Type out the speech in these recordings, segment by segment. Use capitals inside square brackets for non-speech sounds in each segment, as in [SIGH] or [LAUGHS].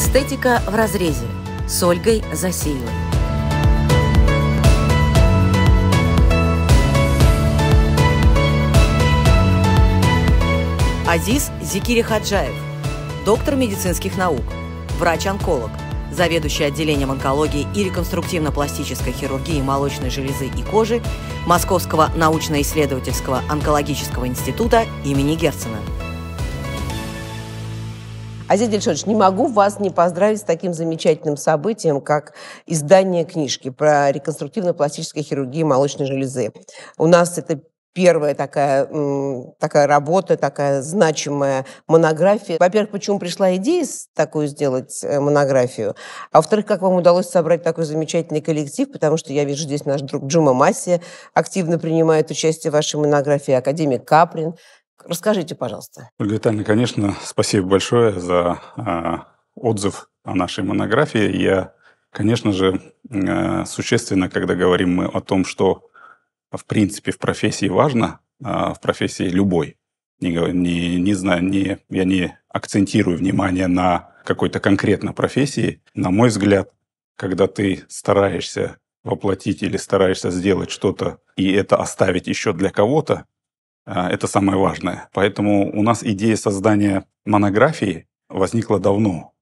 Эстетика в разрезе с Ольгой Засеевой. Азиз Зикири Хаджаев, доктор медицинских наук, врач-онколог, заведующий отделением онкологии и реконструктивно-пластической хирургии молочной железы и кожи Московского научно-исследовательского онкологического института имени Герцена – Азиза Дельшонович, не могу вас не поздравить с таким замечательным событием, как издание книжки про реконструктивно-пластическую хирургию молочной железы. У нас это первая такая, такая работа, такая значимая монография. Во-первых, почему пришла идея такую сделать э, монографию? А во-вторых, как вам удалось собрать такой замечательный коллектив? Потому что я вижу здесь наш друг Джума Масси активно принимает участие в вашей монографии, академик Каприн, Расскажите, пожалуйста. Ольга Витальевна, конечно, спасибо большое за э, отзыв о нашей монографии. Я, конечно же, э, существенно, когда говорим мы о том, что а, в принципе в профессии важно, э, в профессии любой. Не, не, не знаю, не, я не акцентирую внимание на какой-то конкретно профессии. На мой взгляд, когда ты стараешься воплотить или стараешься сделать что-то, и это оставить еще для кого-то, а, это самое важное. Поэтому у нас идея создания монографии возникла давно.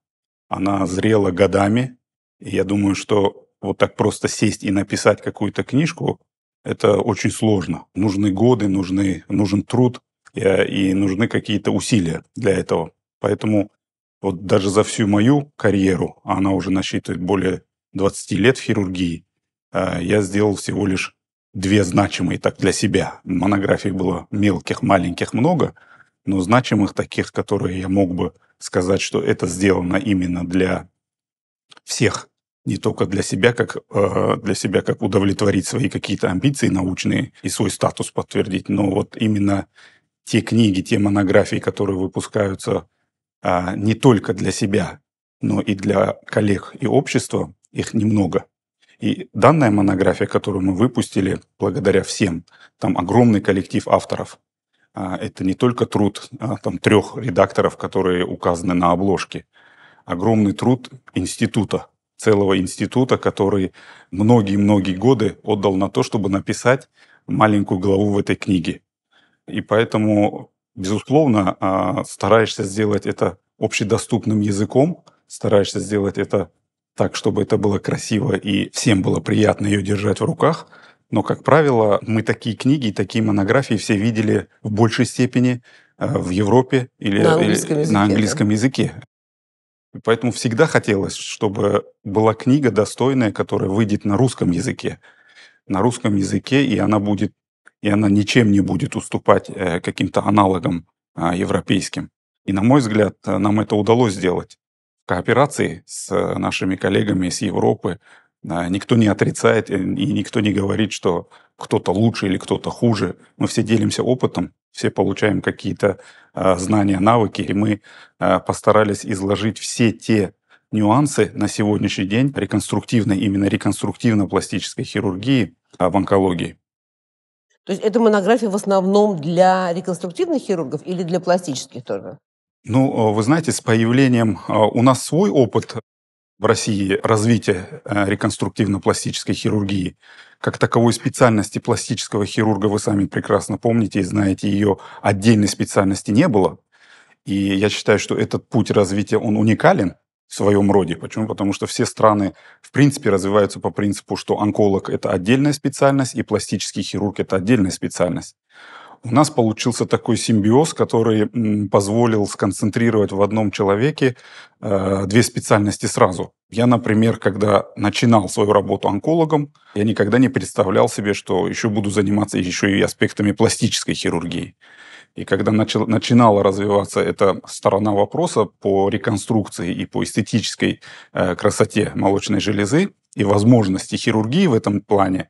Она зрела годами. И я думаю, что вот так просто сесть и написать какую-то книжку, это очень сложно. Нужны годы, нужны, нужен труд э, и нужны какие-то усилия для этого. Поэтому вот даже за всю мою карьеру, а она уже насчитывает более 20 лет в хирургии, э, я сделал всего лишь две значимые так для себя. Монографий было мелких, маленьких много, но значимых таких, которые я мог бы сказать, что это сделано именно для всех, не только для себя, как э, для себя, как удовлетворить свои какие-то амбиции научные и свой статус подтвердить, но вот именно те книги, те монографии, которые выпускаются э, не только для себя, но и для коллег и общества, их немного. И данная монография, которую мы выпустили, благодаря всем, там огромный коллектив авторов. А, это не только труд а, там, трех редакторов, которые указаны на обложке. Огромный труд института, целого института, который многие-многие годы отдал на то, чтобы написать маленькую главу в этой книге. И поэтому, безусловно, а, стараешься сделать это общедоступным языком, стараешься сделать это так, чтобы это было красиво и всем было приятно ее держать в руках. Но, как правило, мы такие книги и такие монографии все видели в большей степени э, в Европе или на английском или, языке. На английском да. языке. Поэтому всегда хотелось, чтобы была книга достойная, которая выйдет на русском языке. На русском языке, и она будет, и она ничем не будет уступать э, каким-то аналогам а, европейским. И, на мой взгляд, нам это удалось сделать кооперации с э, нашими коллегами из Европы. Никто не отрицает э, и никто не говорит, что кто-то лучше или кто-то хуже. Мы все делимся опытом, все получаем какие-то а, знания, навыки, и мы а, постарались изложить все те нюансы на сегодняшний день реконструктивной, именно реконструктивно-пластической хирургии а, в онкологии. То есть эта монография в основном для реконструктивных хирургов или для пластических тоже? Ну, э, вы знаете, с появлением э, у нас свой опыт в России развития э, реконструктивно-пластической хирургии. Как таковой специальности пластического хирурга вы сами прекрасно помните и знаете, ее отдельной специальности не было. И я считаю, что этот путь развития, он уникален в своем роде. Почему? Потому что все страны, в принципе, развиваются по принципу, что онколог – это отдельная специальность, и пластический хирург – это отдельная специальность у нас получился такой симбиоз, который позволил сконцентрировать в одном человеке э, две специальности сразу. Я, например, когда начинал свою работу онкологом, я никогда не представлял себе, что еще буду заниматься еще и аспектами пластической хирургии. И когда начал, начинала развиваться эта сторона вопроса по реконструкции и по эстетической э, красоте молочной железы и возможности хирургии в этом плане,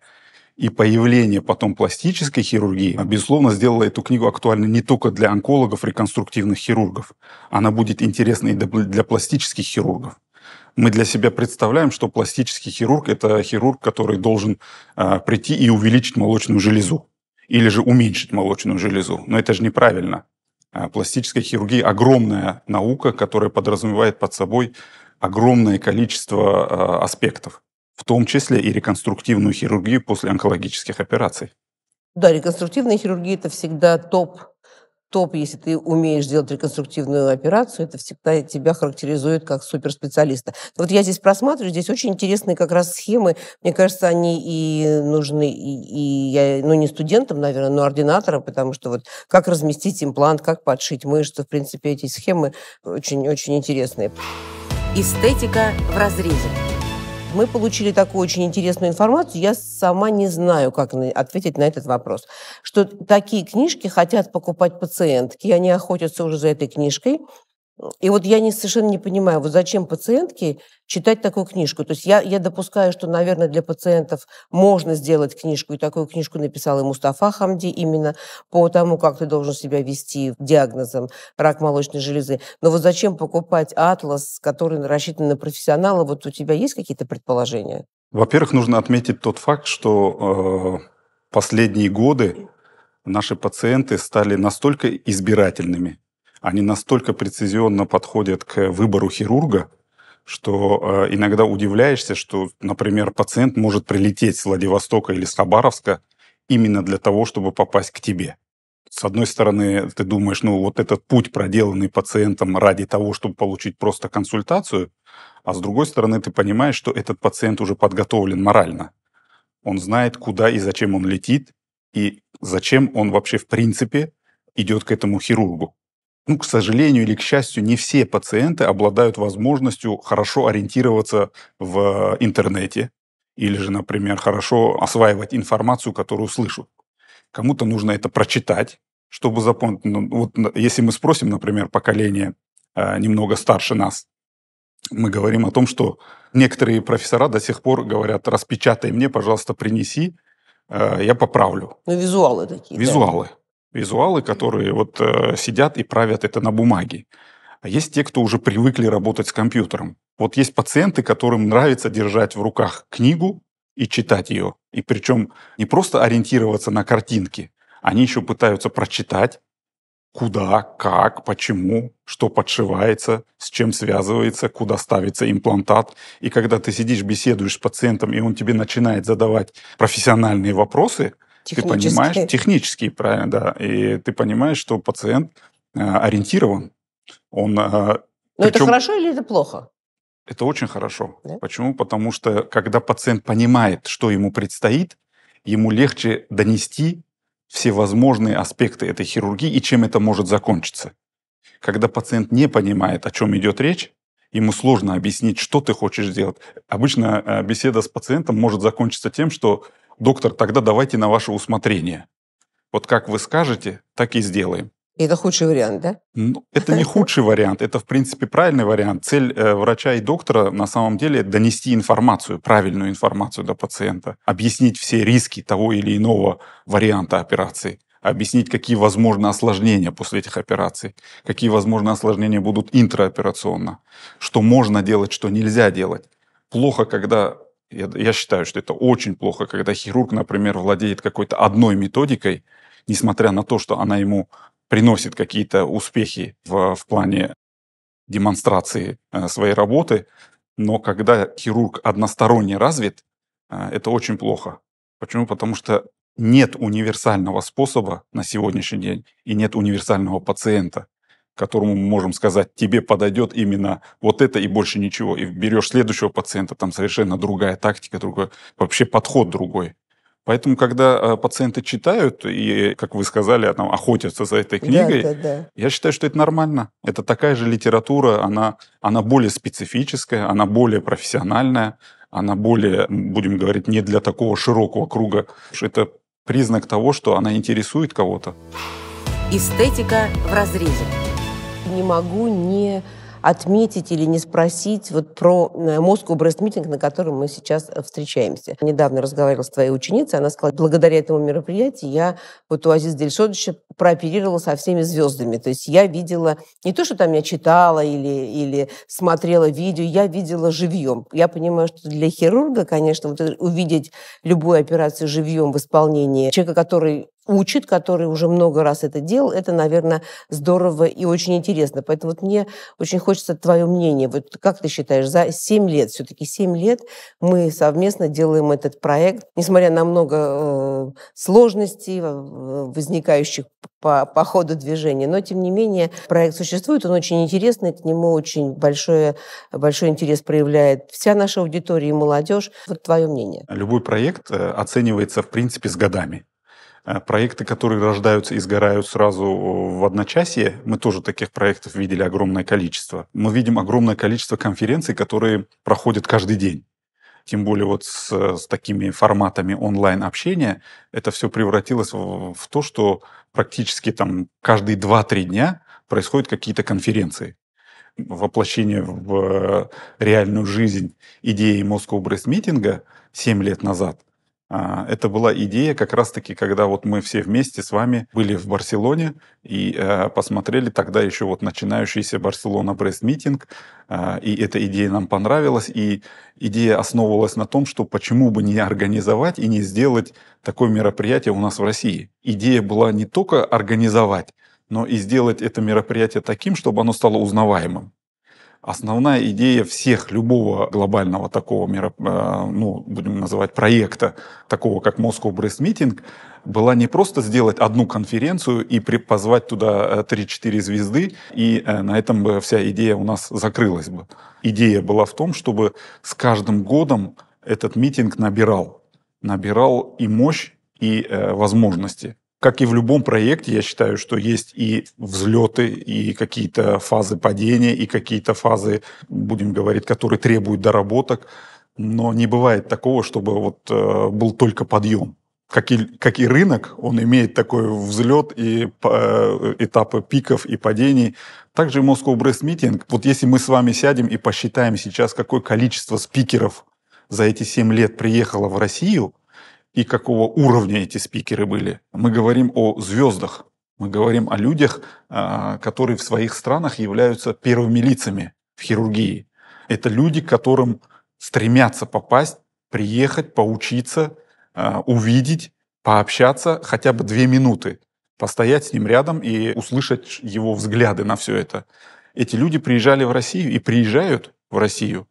и появление потом пластической хирургии, а, безусловно, сделало эту книгу актуальной не только для онкологов, реконструктивных хирургов. Она будет интересна и для пластических хирургов. Мы для себя представляем, что пластический хирург – это хирург, который должен э, прийти и увеличить молочную железу или же уменьшить молочную железу. Но это же неправильно. А, Пластическая хирургия – огромная наука, которая подразумевает под собой огромное количество э, аспектов в том числе и реконструктивную хирургию после онкологических операций. Да, реконструктивная хирургия – это всегда топ топ, если ты умеешь делать реконструктивную операцию, это всегда тебя характеризует как суперспециалиста. Вот я здесь просматриваю, здесь очень интересные как раз схемы. Мне кажется, они и нужны, и, и я, ну, не студентам, наверное, но ординаторам, потому что вот как разместить имплант, как подшить мышцу, в принципе, эти схемы очень-очень интересные. Эстетика в разрезе. Мы получили такую очень интересную информацию. Я сама не знаю, как ответить на этот вопрос. Что такие книжки хотят покупать пациентки, они охотятся уже за этой книжкой, и вот я не, совершенно не понимаю, вот зачем пациентке читать такую книжку? То есть я, я допускаю, что, наверное, для пациентов можно сделать книжку, и такую книжку написал и Мустафа Хамди именно по тому, как ты должен себя вести диагнозом рак молочной железы. Но вот зачем покупать атлас, который рассчитан на профессионала? Вот у тебя есть какие-то предположения? Во-первых, нужно отметить тот факт, что э, последние годы наши пациенты стали настолько избирательными, они настолько прецизионно подходят к выбору хирурга, что э, иногда удивляешься, что, например, пациент может прилететь с Владивостока или с Хабаровска именно для того, чтобы попасть к тебе. С одной стороны, ты думаешь, ну вот этот путь, проделанный пациентом ради того, чтобы получить просто консультацию, а с другой стороны, ты понимаешь, что этот пациент уже подготовлен морально. Он знает, куда и зачем он летит, и зачем он вообще в принципе идет к этому хирургу ну, к сожалению или к счастью, не все пациенты обладают возможностью хорошо ориентироваться в интернете или же, например, хорошо осваивать информацию, которую слышат. Кому-то нужно это прочитать, чтобы запомнить. Ну, вот если мы спросим, например, поколение э, немного старше нас, мы говорим о том, что некоторые профессора до сих пор говорят, распечатай мне, пожалуйста, принеси, э, я поправлю. Ну, визуалы такие. Визуалы. Да визуалы, которые вот э, сидят и правят это на бумаге. А есть те, кто уже привыкли работать с компьютером. Вот есть пациенты, которым нравится держать в руках книгу и читать ее. И причем не просто ориентироваться на картинки, они еще пытаются прочитать, куда, как, почему, что подшивается, с чем связывается, куда ставится имплантат. И когда ты сидишь, беседуешь с пациентом, и он тебе начинает задавать профессиональные вопросы – ты понимаешь, технические, правильно, да. И ты понимаешь, что пациент э, ориентирован. Он, э, Но причем, это хорошо или это плохо? Это очень хорошо. Да? Почему? Потому что когда пациент понимает, что ему предстоит, ему легче донести все возможные аспекты этой хирургии и чем это может закончиться. Когда пациент не понимает, о чем идет речь, ему сложно объяснить, что ты хочешь сделать. Обычно э, беседа с пациентом может закончиться тем, что доктор, тогда давайте на ваше усмотрение. Вот как вы скажете, так и сделаем. И это худший вариант, да? Ну, это не худший вариант, это, в принципе, правильный вариант. Цель э, врача и доктора, на самом деле, донести информацию, правильную информацию до пациента, объяснить все риски того или иного варианта операции, объяснить, какие возможны осложнения после этих операций, какие возможны осложнения будут интраоперационно, что можно делать, что нельзя делать. Плохо, когда я, я считаю, что это очень плохо, когда хирург, например, владеет какой-то одной методикой, несмотря на то, что она ему приносит какие-то успехи в, в плане демонстрации э, своей работы, но когда хирург односторонне развит, э, это очень плохо. Почему? Потому что нет универсального способа на сегодняшний день и нет универсального пациента которому мы можем сказать, тебе подойдет именно вот это и больше ничего. И берешь следующего пациента, там совершенно другая тактика, другой, вообще подход другой. Поэтому, когда э, пациенты читают и, как вы сказали, а, там, охотятся за этой книгой, да, да, да. я считаю, что это нормально. Это такая же литература, она, она более специфическая, она более профессиональная, она более, будем говорить, не для такого широкого круга. Это признак того, что она интересует кого-то. Эстетика в разрезе не могу не отметить или не спросить вот про Moscow э, Breast Meeting, на котором мы сейчас э, встречаемся. Недавно разговаривала с твоей ученицей, она сказала, благодаря этому мероприятию я вот у Азиза Дельшодовича прооперировала со всеми звездами. То есть я видела не то, что там я читала или, или смотрела видео, я видела живьем. Я понимаю, что для хирурга, конечно, вот увидеть любую операцию живьем в исполнении человека, который учит, который уже много раз это делал, это, наверное, здорово и очень интересно. Поэтому вот мне очень хочется твое мнение. Вот как ты считаешь, за 7 лет, все-таки 7 лет мы совместно делаем этот проект, несмотря на много э, сложностей, возникающих по, по ходу движения. Но, тем не менее, проект существует, он очень интересный, к нему очень большое, большой интерес проявляет вся наша аудитория и молодежь. Вот твое мнение. Любой проект э, оценивается, в принципе, с годами. Э, проекты, которые рождаются и сгорают сразу в одночасье, мы тоже таких проектов видели огромное количество. Мы видим огромное количество конференций, которые проходят каждый день тем более вот с, э, с такими форматами онлайн-общения, это все превратилось в, в то, что практически там каждые 2-3 дня происходят какие-то конференции воплощение в э, реальную жизнь идеи Moscow Breast Meeting 7 лет назад – а, это была идея как раз-таки, когда вот мы все вместе с вами были в Барселоне и э, посмотрели тогда еще вот начинающийся Барселона Брест митинг, а, и эта идея нам понравилась, и идея основывалась на том, что почему бы не организовать и не сделать такое мероприятие у нас в России. Идея была не только организовать, но и сделать это мероприятие таким, чтобы оно стало узнаваемым основная идея всех, любого глобального такого, мероп... Э, ну, будем называть, проекта, такого как Moscow Breast Meeting, была не просто сделать одну конференцию и позвать туда 3-4 э, звезды, и э, на этом бы вся идея у нас закрылась бы. Идея была в том, чтобы с каждым годом этот митинг набирал, набирал и мощь, и э, возможности. Как и в любом проекте, я считаю, что есть и взлеты, и какие-то фазы падения, и какие-то фазы, будем говорить, которые требуют доработок. Но не бывает такого, чтобы вот э, был только подъем. Как и, как и рынок, он имеет такой взлет и э, этапы пиков и падений. Также Moscow Breast Meeting, вот если мы с вами сядем и посчитаем сейчас, какое количество спикеров за эти 7 лет приехало в Россию, и какого уровня эти спикеры были. Мы говорим о звездах, мы говорим о людях, а, которые в своих странах являются первыми лицами в хирургии. Это люди, к которым стремятся попасть, приехать, поучиться, а, увидеть, пообщаться хотя бы две минуты, постоять с ним рядом и услышать его взгляды на все это. Эти люди приезжали в Россию и приезжают в Россию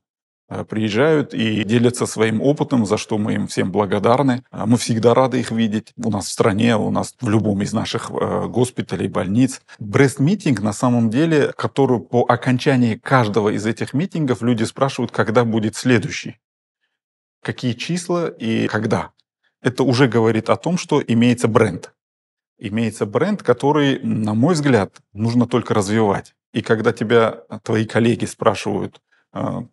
а, приезжают и делятся своим опытом, за что мы им всем благодарны. А, мы всегда рады их видеть у нас в стране, у нас в любом из наших э, госпиталей, больниц. Брест-митинг, на самом деле, который по окончании каждого из этих митингов люди спрашивают, когда будет следующий, какие числа и когда. Это уже говорит о том, что имеется бренд. Имеется бренд, который, на мой взгляд, нужно только развивать. И когда тебя твои коллеги спрашивают, а,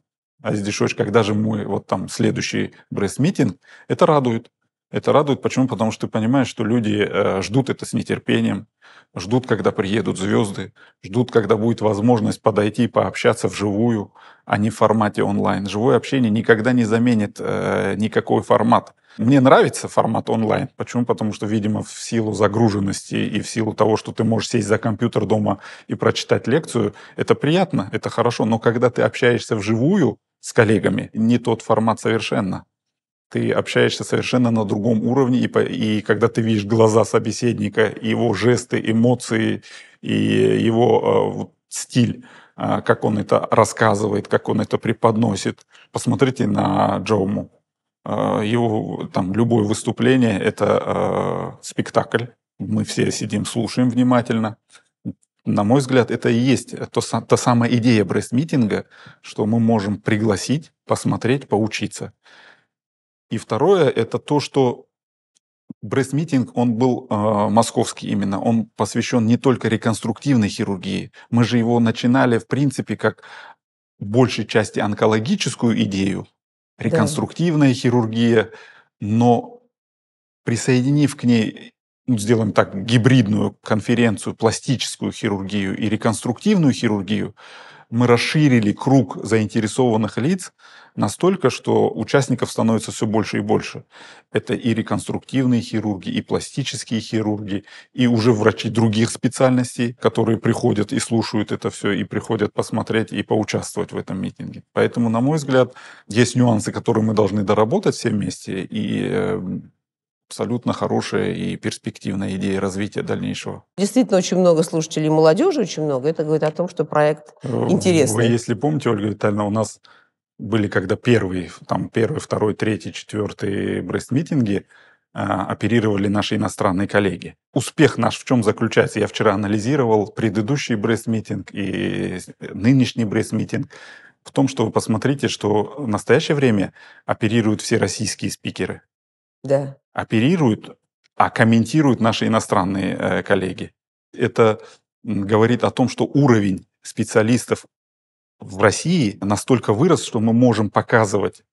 а здесь, о когда же мой вот там следующий брейс-митинг, это радует. Это радует, почему? Потому что ты понимаешь, что люди э, ждут это с нетерпением, ждут, когда приедут звезды, ждут, когда будет возможность подойти, и пообщаться вживую, а не в формате онлайн. Живое общение никогда не заменит э, никакой формат. Мне нравится формат онлайн. Почему? Потому что, видимо, в силу загруженности и в силу того, что ты можешь сесть за компьютер дома и прочитать лекцию, это приятно, это хорошо. Но когда ты общаешься вживую, с коллегами. Не тот формат совершенно. Ты общаешься совершенно на другом уровне, и, и когда ты видишь глаза собеседника, его жесты, эмоции и его э, вот, стиль, э, как он это рассказывает, как он это преподносит. Посмотрите на Джоуму. Э, его там любое выступление это э, спектакль. Мы все сидим, слушаем внимательно на мой взгляд, это и есть то, та самая идея брест митинга что мы можем пригласить, посмотреть, поучиться. И второе, это то, что брест митинг он был э, московский именно, он посвящен не только реконструктивной хирургии. Мы же его начинали, в принципе, как большей части онкологическую идею, реконструктивная да. хирургия, но присоединив к ней ну, сделаем так, гибридную конференцию, пластическую хирургию и реконструктивную хирургию, мы расширили круг заинтересованных лиц настолько, что участников становится все больше и больше. Это и реконструктивные хирурги, и пластические хирурги, и уже врачи других специальностей, которые приходят и слушают это все, и приходят посмотреть и поучаствовать в этом митинге. Поэтому, на мой взгляд, есть нюансы, которые мы должны доработать все вместе, и э, абсолютно хорошая и перспективная идея развития дальнейшего. Действительно, очень много слушателей молодежи, очень много. Это говорит о том, что проект э, интересный. Вы, если помните, Ольга Витальевна, у нас были когда первые, там, первый, второй, третий, четвертый брест митинги а, оперировали наши иностранные коллеги. Успех наш в чем заключается? Я вчера анализировал предыдущий брест митинг и э, нынешний брест митинг в том, что вы посмотрите, что в настоящее время оперируют все российские спикеры да. оперируют, а комментируют наши иностранные э, коллеги. Это говорит о том, что уровень специалистов в России настолько вырос, что мы можем показывать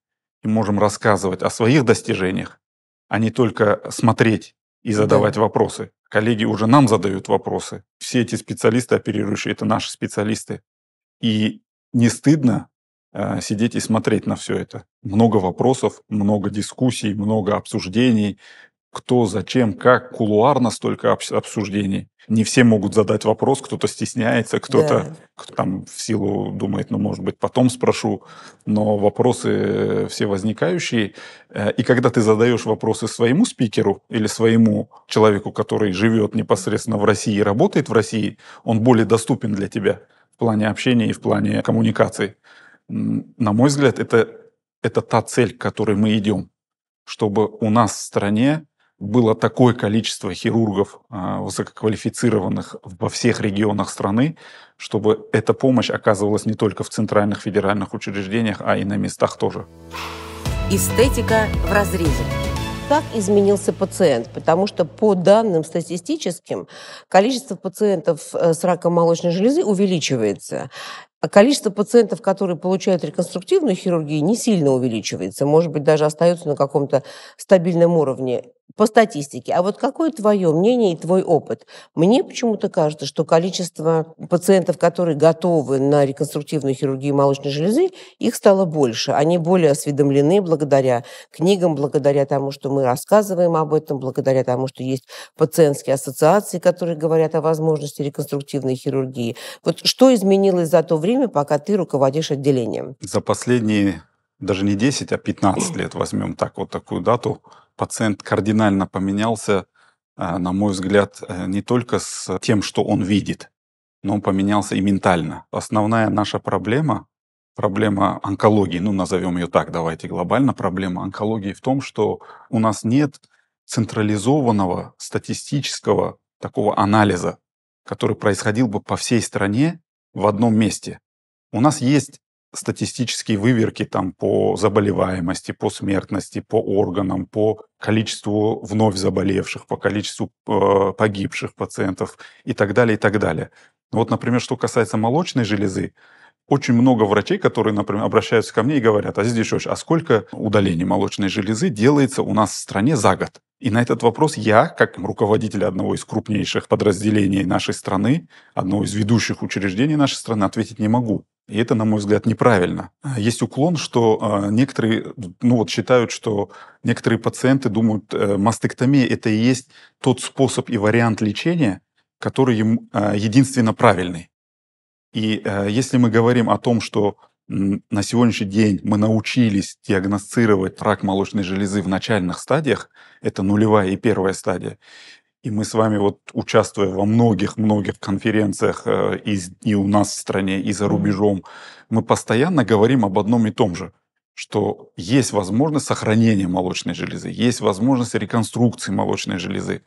и можем рассказывать о своих достижениях, а не только смотреть и задавать да. вопросы. Коллеги уже нам задают вопросы. Все эти специалисты оперирующие, это наши специалисты. И не стыдно а, сидеть и смотреть на все это. Много вопросов, много дискуссий, много обсуждений. Кто, зачем, как, кулуарно столько обсуждений. Не все могут задать вопрос, кто-то стесняется, кто-то да. кто там в силу думает, ну, может быть, потом спрошу. Но вопросы э, все возникающие. Э, и когда ты задаешь вопросы своему спикеру или своему человеку, который живет непосредственно в России и работает в России, он более доступен для тебя в плане общения и в плане коммуникации на мой взгляд, это, это та цель, к которой мы идем, чтобы у нас в стране было такое количество хирургов а, высококвалифицированных во всех регионах страны, чтобы эта помощь оказывалась не только в центральных федеральных учреждениях, а и на местах тоже. Эстетика в разрезе как изменился пациент, потому что по данным статистическим количество пациентов э, с раком молочной железы увеличивается. А количество пациентов, которые получают реконструктивную хирургию, не сильно увеличивается, может быть, даже остается на каком-то стабильном уровне по статистике. А вот какое твое мнение и твой опыт? Мне почему-то кажется, что количество пациентов, которые готовы на реконструктивную хирургию молочной железы, их стало больше. Они более осведомлены благодаря книгам, благодаря тому, что мы рассказываем об этом, благодаря тому, что есть пациентские ассоциации, которые говорят о возможности реконструктивной хирургии. Вот что изменилось за то время, пока ты руководишь отделением? За последние даже не 10, а 15 лет, возьмем так вот такую дату, пациент кардинально поменялся, э, на мой взгляд, э, не только с тем, что он видит, но он поменялся и ментально. Основная наша проблема, проблема онкологии, ну назовем ее так, давайте глобально, проблема онкологии в том, что у нас нет централизованного статистического такого анализа, который происходил бы по всей стране в одном месте. У нас есть статистические выверки там по заболеваемости, по смертности, по органам, по количеству вновь заболевших, по количеству э, погибших пациентов и так далее, и так далее. Ну вот, например, что касается молочной железы, очень много врачей, которые, например, обращаются ко мне и говорят, а здесь а сколько удалений молочной железы делается у нас в стране за год? И на этот вопрос я, как руководитель одного из крупнейших подразделений нашей страны, одного из ведущих учреждений нашей страны, ответить не могу. И это, на мой взгляд, неправильно. Есть уклон, что э, некоторые, ну вот считают, что некоторые пациенты думают, э, мастектомия это и есть тот способ и вариант лечения, который им э, единственно правильный. И э, если мы говорим о том, что на сегодняшний день мы научились диагностировать рак молочной железы в начальных стадиях, это нулевая и первая стадия. И мы с вами, вот участвуя во многих-многих конференциях э, и, и у нас в стране, и за рубежом, мы постоянно говорим об одном и том же, что есть возможность сохранения молочной железы, есть возможность реконструкции молочной железы.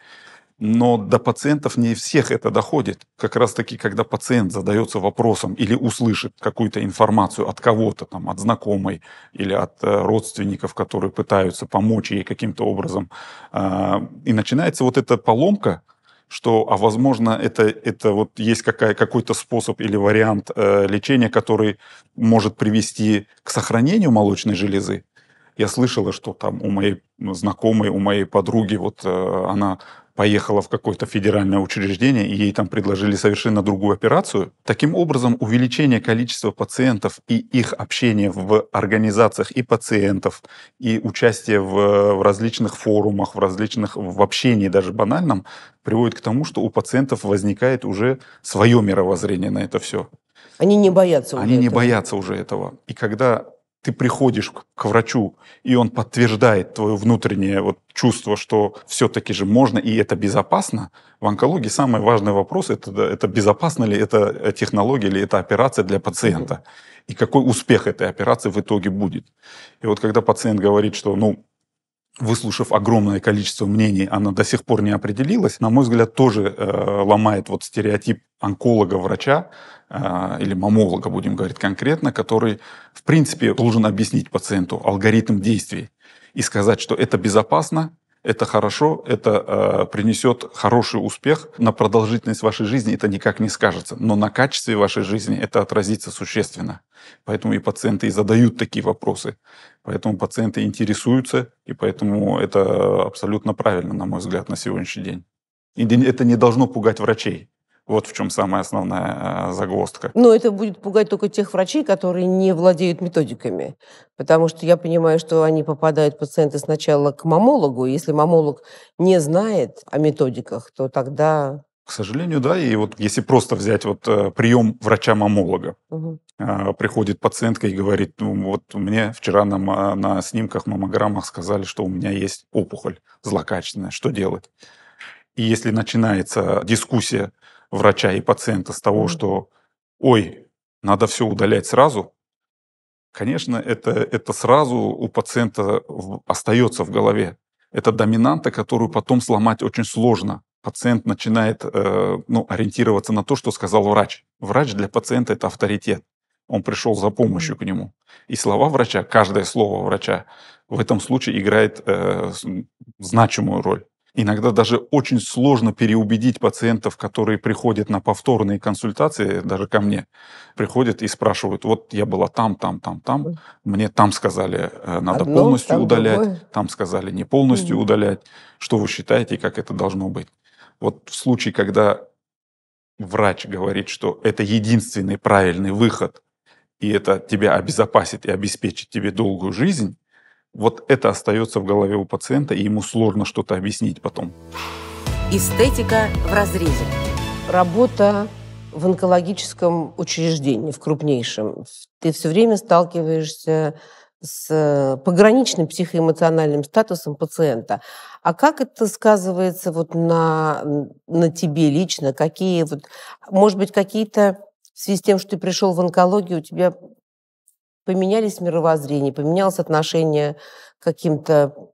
Но до пациентов не всех это доходит. Как раз таки, когда пациент задается вопросом или услышит какую-то информацию от кого-то, там, от знакомой или от э, родственников, которые пытаются помочь ей каким-то образом, э, и начинается вот эта поломка, что, а возможно, это, это вот есть какая, какой-то способ или вариант э, лечения, который может привести к сохранению молочной железы. Я слышала, что там у моей ну, знакомой, у моей подруги, вот э, она поехала в какое-то федеральное учреждение, и ей там предложили совершенно другую операцию. Таким образом, увеличение количества пациентов и их общение в организациях и пациентов, и участие в, в различных форумах, в различных, в общении даже банальном, приводит к тому, что у пациентов возникает уже свое мировоззрение на это все. Они не боятся уже Они этого. не боятся уже этого. И когда ты приходишь к врачу, и он подтверждает твое внутреннее вот чувство, что все-таки же можно и это безопасно, в онкологии самый важный вопрос это, – это безопасна ли эта э, технология или эта операция для пациента, и какой успех этой операции в итоге будет. И вот когда пациент говорит, что ну, выслушав огромное количество мнений, она до сих пор не определилась, на мой взгляд, тоже э, ломает вот стереотип онколога-врача э, или мамолога, будем говорить конкретно, который, в принципе, должен объяснить пациенту алгоритм действий и сказать, что это безопасно, это хорошо, это э, принесет хороший успех. На продолжительность вашей жизни это никак не скажется, но на качестве вашей жизни это отразится существенно. Поэтому и пациенты и задают такие вопросы. Поэтому пациенты интересуются, и поэтому это абсолютно правильно, на мой взгляд, на сегодняшний день. И это не должно пугать врачей. Вот в чем самая основная э, загвоздка. Но это будет пугать только тех врачей, которые не владеют методиками. Потому что я понимаю, что они попадают, пациенты, сначала к мамологу. Если мамолог не знает о методиках, то тогда к сожалению, да. И вот если просто взять вот э, прием врача-мамолога, угу. приходит пациентка и говорит, ну вот мне вчера на, на снимках, мамограммах сказали, что у меня есть опухоль злокачественная, что делать? И если начинается дискуссия, врача и пациента с того, что «Ой, надо все удалять сразу», конечно, это, это сразу у пациента остается в голове. Это доминанта, которую потом сломать очень сложно. Пациент начинает э, ну, ориентироваться на то, что сказал врач. Врач для пациента это авторитет. Он пришел за помощью к нему. И слова врача, каждое слово врача в этом случае играет э, значимую роль. Иногда даже очень сложно переубедить пациентов, которые приходят на повторные консультации, даже ко мне, приходят и спрашивают, вот я была там, там, там, там, мне там сказали, э, надо Одно, полностью там удалять, другое. там сказали не полностью mm. удалять, что вы считаете, как это должно быть. Вот в случае, когда врач говорит, что это единственный правильный выход, и это тебя обезопасит и обеспечит тебе долгую жизнь, вот это остается в голове у пациента, и ему сложно что-то объяснить потом. Эстетика в разрезе. Работа в онкологическом учреждении, в крупнейшем. Ты все время сталкиваешься с пограничным психоэмоциональным статусом пациента. А как это сказывается вот на, на тебе лично? Какие вот, может быть, какие-то в связи с тем, что ты пришел в онкологию, у тебя Поменялись мировоззрения, поменялось отношение к каким-то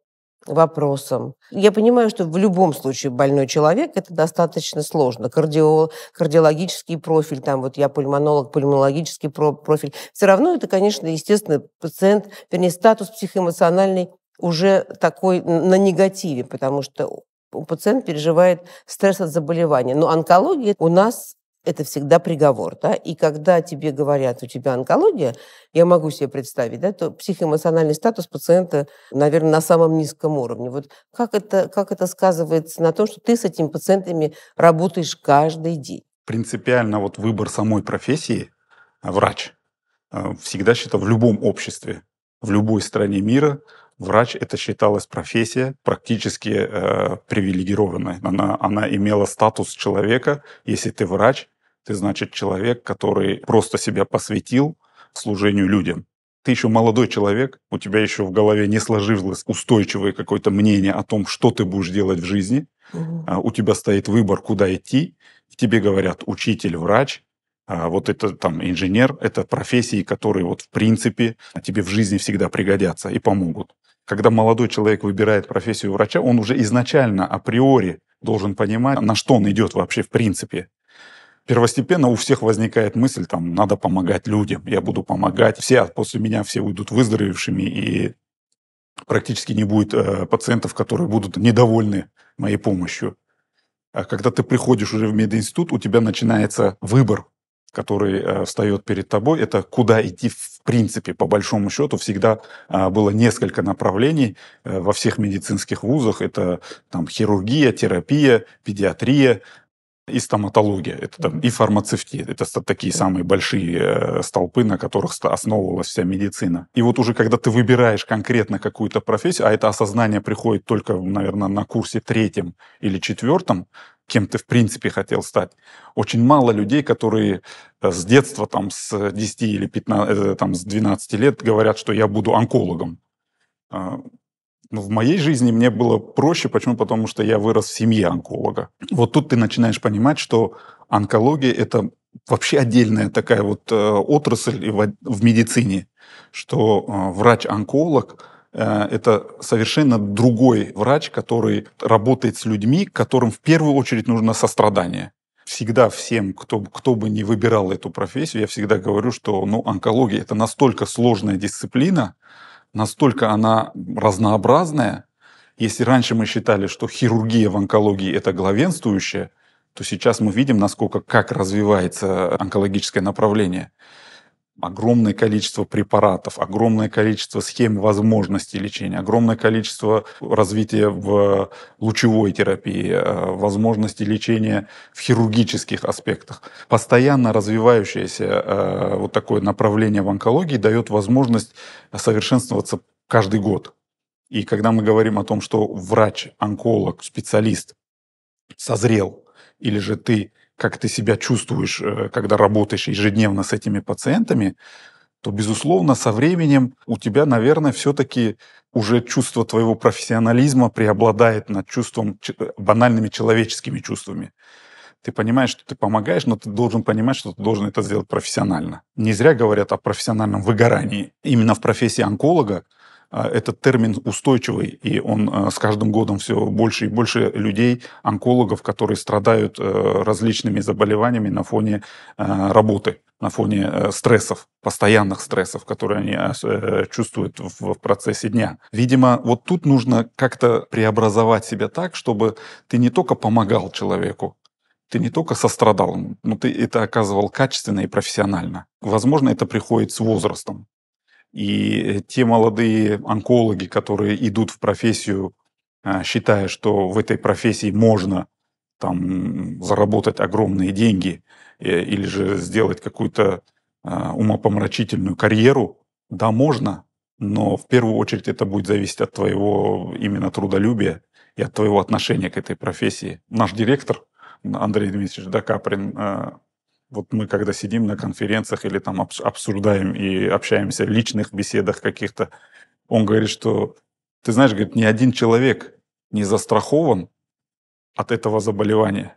вопросам. Я понимаю, что в любом случае больной человек это достаточно сложно. Кардио, кардиологический профиль, там вот я пульмонолог, пульмонологический про, профиль. Все равно это, конечно, естественно, пациент, вернее, статус психоэмоциональный уже такой на негативе, потому что у пациент переживает стресс от заболевания. Но онкология у нас это всегда приговор, да, и когда тебе говорят, у тебя онкология, я могу себе представить, да, то психоэмоциональный статус пациента, наверное, на самом низком уровне. Вот как это, как это сказывается на том, что ты с этими пациентами работаешь каждый день? Принципиально вот выбор самой профессии э, врач э, всегда считал в любом обществе, в любой стране мира врач это считалась профессия практически э, привилегированной. Она, она имела статус человека. Если ты врач, ты, значит, человек, который просто себя посвятил служению людям. Ты еще молодой человек, у тебя еще в голове не сложилось устойчивое какое-то мнение о том, что ты будешь делать в жизни. Угу. у тебя стоит выбор, куда идти. тебе говорят, учитель, врач, а вот это там инженер, это профессии, которые вот в принципе тебе в жизни всегда пригодятся и помогут когда молодой человек выбирает профессию врача, он уже изначально априори должен понимать, на что он идет вообще в принципе. Первостепенно у всех возникает мысль, там, надо помогать людям, я буду помогать. Все а после меня все уйдут выздоровевшими, и практически не будет э, пациентов, которые будут недовольны моей помощью. А когда ты приходишь уже в мединститут, у тебя начинается выбор который э, встает перед тобой, это куда идти в принципе, по большому счету, всегда а, было несколько направлений э, во всех медицинских вузах. Это там хирургия, терапия, педиатрия, и стоматология, это там, и фармацевтия. Это такие самые большие э, столпы, на которых основывалась вся медицина. И вот уже когда ты выбираешь конкретно какую-то профессию, а это осознание приходит только, наверное, на курсе третьем или четвертом, кем ты в принципе хотел стать. Очень мало людей, которые э, с детства, там, с 10 или 15, э, там, с 12 лет говорят, что я буду онкологом. А, ну, в моей жизни мне было проще. Почему? Потому что я вырос в семье онколога. Вот тут ты начинаешь понимать, что онкология – это вообще отдельная такая вот э, отрасль в медицине, что врач-онколог – Э, это совершенно другой врач, который работает с людьми, которым в первую очередь нужно сострадание. Всегда всем, кто, кто бы не выбирал эту профессию, я всегда говорю, что ну, онкология – это настолько сложная дисциплина, настолько она разнообразная. Если раньше мы считали, что хирургия в онкологии – это главенствующая, то сейчас мы видим, насколько как развивается онкологическое направление огромное количество препаратов, огромное количество схем возможностей лечения, огромное количество развития в лучевой терапии, э, возможностей лечения в хирургических аспектах. Постоянно развивающееся э, вот такое направление в онкологии дает возможность совершенствоваться каждый год. И когда мы говорим о том, что врач, онколог, специалист созрел, или же ты как ты себя чувствуешь, э, когда работаешь ежедневно с этими пациентами, то, безусловно, со временем у тебя, наверное, все-таки уже чувство твоего профессионализма преобладает над чувством, э, банальными человеческими чувствами. Ты понимаешь, что ты помогаешь, но ты должен понимать, что ты должен это сделать профессионально. Не зря говорят о профессиональном выгорании. Именно в профессии онколога а, этот термин устойчивый, и он а, с каждым годом все больше и больше людей, онкологов, которые страдают э, различными заболеваниями на фоне э, работы на фоне э, стрессов, постоянных стрессов, которые они чувствуют в процессе дня. Видимо, вот тут нужно как-то преобразовать себя так, чтобы ты не только помогал человеку, ты не только сострадал, но ты это оказывал качественно и профессионально. Возможно, это приходит с возрастом. И э, те молодые онкологи, которые идут в профессию, а, считая, что в этой профессии можно там, заработать огромные деньги э, или же сделать какую-то а, умопомрачительную карьеру, да, можно, но в первую очередь это будет зависеть от твоего именно трудолюбия и от твоего отношения к этой профессии. Наш директор Андрей Дмитриевич да, вот мы когда сидим на конференциях или там обсуждаем и общаемся в личных беседах каких-то, он говорит, что, ты знаешь, говорит, ни один человек не застрахован от этого заболевания.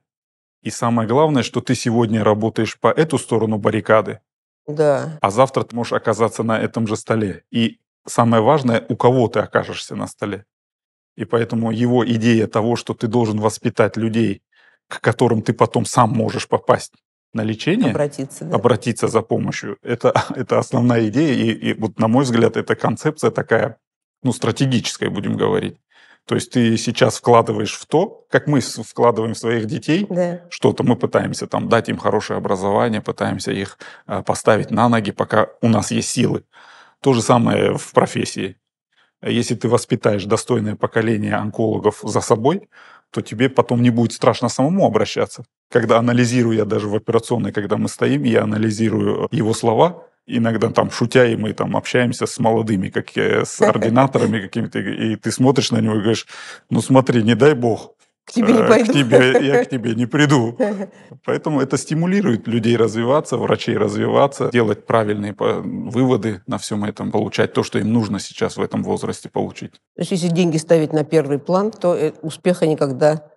И самое главное, что ты сегодня работаешь по эту сторону баррикады, да. а завтра ты можешь оказаться на этом же столе. И самое важное, у кого ты окажешься на столе. И поэтому его идея того, что ты должен воспитать людей, к которым ты потом сам можешь попасть, на лечение, обратиться, да. обратиться за помощью. Это, [LAUGHS] это основная идея, и, и вот, на мой взгляд, эта концепция такая, ну, стратегическая, будем говорить. То есть ты сейчас вкладываешь в то, как мы вкладываем в своих детей да. что-то, мы пытаемся там дать им хорошее образование, пытаемся их э, поставить на ноги, пока у нас есть силы. То же самое в профессии. Если ты воспитаешь достойное поколение онкологов за собой, то тебе потом не будет страшно самому обращаться. Когда анализирую я даже в операционной, когда мы стоим, я анализирую э, его слова, иногда там шутя, и мы там общаемся с молодыми, как я, э, с ординаторами какими-то, и ты смотришь на него и говоришь, ну смотри, не дай бог, к тебе не э, пойду. К тебе, я к тебе не приду. [LAUGHS] Поэтому это стимулирует людей развиваться, врачей развиваться, делать правильные выводы на всем этом, получать то, что им нужно сейчас в этом возрасте получить. То есть если деньги ставить на первый план, то э, успеха никогда...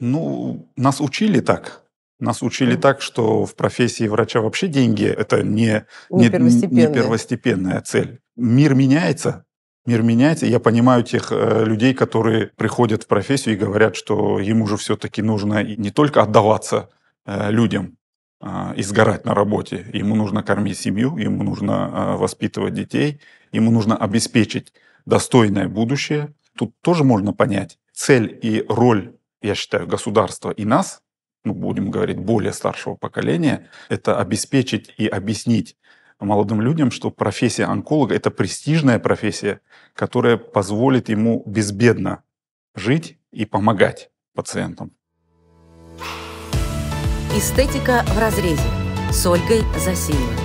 Ну, нас учили так. Нас учили так, что в профессии врача вообще деньги – это не, не, не, первостепенная. не первостепенная цель. Мир меняется, Мир меняется. Я понимаю тех э, людей, которые приходят в профессию и говорят, что ему же все-таки нужно не только отдаваться э, людям э, и сгорать на работе. Ему нужно кормить семью, ему нужно э, воспитывать детей, ему нужно обеспечить достойное будущее. Тут тоже можно понять цель и роль, я считаю, государства и нас, ну, будем говорить, более старшего поколения, это обеспечить и объяснить молодым людям, что профессия онколога – это престижная профессия, которая позволит ему безбедно жить и помогать пациентам. Эстетика в разрезе с Ольгой Засеевой.